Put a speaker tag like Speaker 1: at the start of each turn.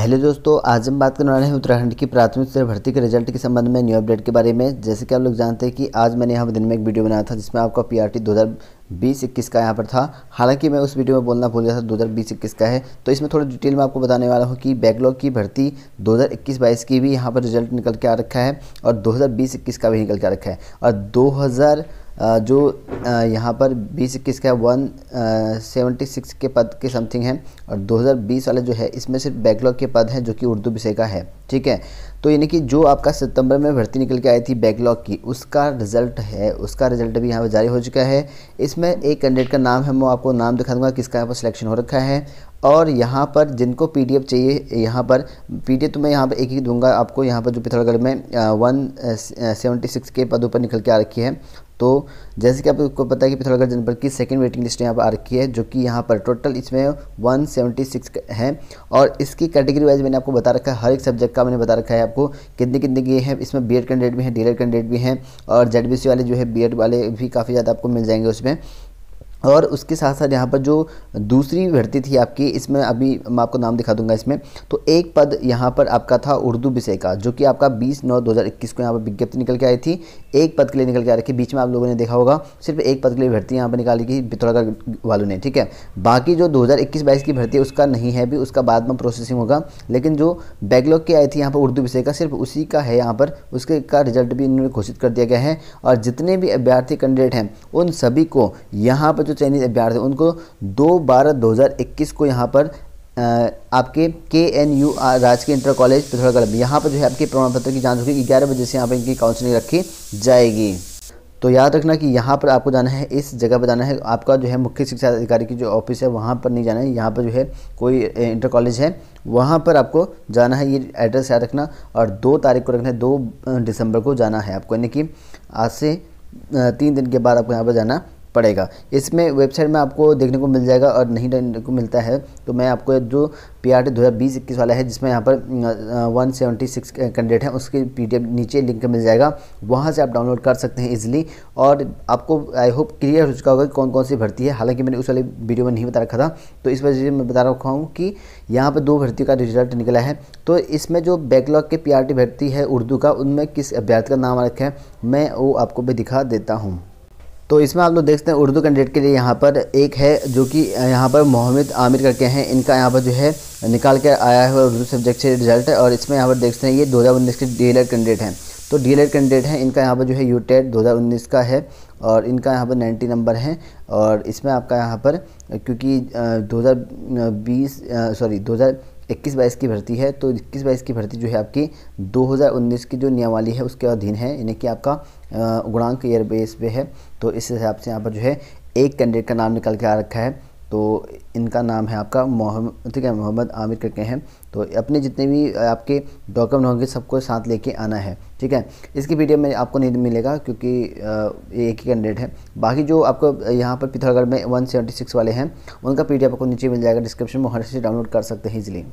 Speaker 1: hello दोस्तों आज हम बात करने वाले हैं उत्तराखंड की प्राथमिक स्तर भर्ती के रिजल्ट के संबंध में न्यू अपडेट के बारे में जैसे कि आप लोग जानते हैं कि आज मैंने यहाँ पर दिन में एक वीडियो बनाया था जिसमें आपका पीआरटी 2020 21 का यहाँ पर था हालांकि मैं उस वीडियो में बोलना भूल गया था दो का है तो इसमें थोड़ा डिटेल में आपको बताने वाला हूँ कि बैकलॉग की भर्ती दो हज़ार की भी यहाँ पर रिजल्ट निकल के आ रखा है और दो 21 का भी निकल के आ रखा है और दो जो यहाँ पर बीस इक्कीस का वन सेवेंटी सिक्स के पद के समथिंग हैं और 2020 वाला जो है इसमें सिर्फ बैकलॉग के पद हैं जो कि उर्दू विषय का है ठीक है तो यानी कि जो आपका सितंबर में भर्ती निकल के आई थी बैकलॉग की उसका रिजल्ट है उसका रिजल्ट भी यहाँ पर जारी हो चुका है इसमें एक कैंडिडेट का नाम है मैं आपको नाम दिखा दूंगा किसका यहाँ पर सिलेक्शन हो रखा है और यहाँ पर जिनको पी चाहिए यहाँ पर पी तो मैं यहाँ पर एक ही दूंगा आपको यहाँ पर जो पिथौरागढ़ में वन सेवेंटी सिक्स के पदों पर निकल के आ रखी है तो जैसे कि आपको पता है कि पिथौरागढ़ जनपद की सेकंड वेटिंग लिस्ट यहाँ पर आ रखी है जो कि यहाँ पर टोटल इसमें 176 है और इसकी कैटेगरी वाइज मैंने आपको बता रखा है हर एक सब्जेक्ट का मैंने बता रखा है आपको कितने कितने की है इसमें बी कैंडिडेट भी हैं डी कैंडिडेट भी हैं और जेड वाले जो है बी वाले भी काफ़ी ज़्यादा आपको मिल जाएंगे उसमें और उसके साथ साथ यहाँ पर जो दूसरी भर्ती थी आपकी इसमें अभी मैं आपको नाम दिखा दूंगा इसमें तो एक पद यहाँ पर आपका था उर्दू विषय का जो कि आपका 20 नौ 2021 को यहाँ पर विज्ञप्ति निकल के आई थी एक पद के लिए निकल के आ रही थी बीच में आप लोगों ने देखा होगा सिर्फ एक पद के लिए भर्ती यहाँ पर निकाली गई पिथौरागढ़ वालों ने ठीक है बाकी जो दो हज़ार की भर्ती उसका नहीं है अभी उसका बाद में प्रोसेसिंग होगा लेकिन जो बैकलॉग की आई थी यहाँ पर उर्दू विषय का सिर्फ उसी का है यहाँ पर उसके का रिजल्ट भी इन्होंने घोषित कर दिया गया है और जितने भी अभ्यर्थी कैंडिडेट हैं उन सभी को यहाँ पर जो चयनित अभ्यर्थी उनको दो बारह दो हज़ार इक्कीस को यहाँ पर आपके के एन यू राजकीय इंटर कॉलेज पिथौरागढ़ में यहाँ पर जो है आपके प्रमाण पत्र की जांच होगी ग्यारह बजे से यहाँ पर इनकी काउंसलिंग रखी जाएगी तो याद रखना कि यहाँ पर आपको जाना है इस जगह पर जाना है आपका जो है मुख्य शिक्षा अधिकारी की जो ऑफिस है वहाँ पर नहीं जाना है यहाँ पर जो है कोई इंटर कॉलेज है वहाँ पर आपको जाना है ये एड्रेस याद रखना और दो तारीख को रखना है दो दिसंबर को जाना है आपको यानी कि आज से तीन दिन के बाद आपको यहाँ पर जाना पड़ेगा इसमें वेबसाइट में आपको देखने को मिल जाएगा और नहीं देखने को मिलता है तो मैं आपको जो पी आर टी दो हज़ार बीस इक्कीस वाला है जिसमें यहाँ पर वन सेवेंटी सिक्स कैंडिडेट है उसके पी एफ नीचे लिंक मिल जाएगा वहाँ से आप डाउनलोड कर सकते हैं ईजिली और आपको आई होप क्लियर हो चुका होगा कि कौन कौन सी भर्ती है हालांकि मैंने उस वाली वीडियो में नहीं बता रखा था तो इस वजह से मैं बता रखा हूँ कि यहाँ पर दो भर्ती का रिजल्ट निकला है तो इसमें जो बैकलॉग के पी आर टी भर्ती है उर्दू का उनमें किस अभ्यर्थी का नाम रखा है मैं वो आपको भी दिखा देता हूँ तो इसमें आप लोग देख सकते हैं उर्दू कैंडिडेट के लिए यहाँ पर एक है जो कि यहाँ पर मोहम्मद आमिर करके हैं इनका यहाँ पर जो है निकाल कर आया है उर्दू सब्जेक्ट से रिजल्ट है और इसमें यहाँ पर देखते हैं ये दो हज़ार उन्नीस के डी कैंडिडेट e हैं तो डी कैंडिडेट e हैं इनका यहाँ पर जो है यू टेट e दो का है और इनका यहाँ पर 90 नंबर है और इसमें आपका यहाँ पर क्योंकि 2020 सॉरी हज़ार इक्कीस बाईस की भर्ती है तो इक्कीस बाईस की भर्ती जो है आपकी 2019 की जो नियमावली है उसके अधीन है यानी कि आपका गुणांक ईयर बेस पे है तो इस हिसाब से यहाँ पर जो है एक कैंडिडेट का नाम निकाल के आ रखा है तो इनका नाम है आपका मोहम्मद ठीक है मोहम्मद आमिर करके हैं तो अपने जितने भी आपके डॉक्यूमेंट होंगे सबको साथ लेके आना है ठीक है इसकी वीडियो में आपको नहीं मिलेगा क्योंकि ये एक ही कैंडिडेट है बाकी जो आपको यहाँ पर पिथौरागढ़ में 176 वाले हैं उनका पीडीएफ आपको नीचे मिल जाएगा डिस्क्रिप्शन में हर से डाउनलोड कर सकते हैं इजिली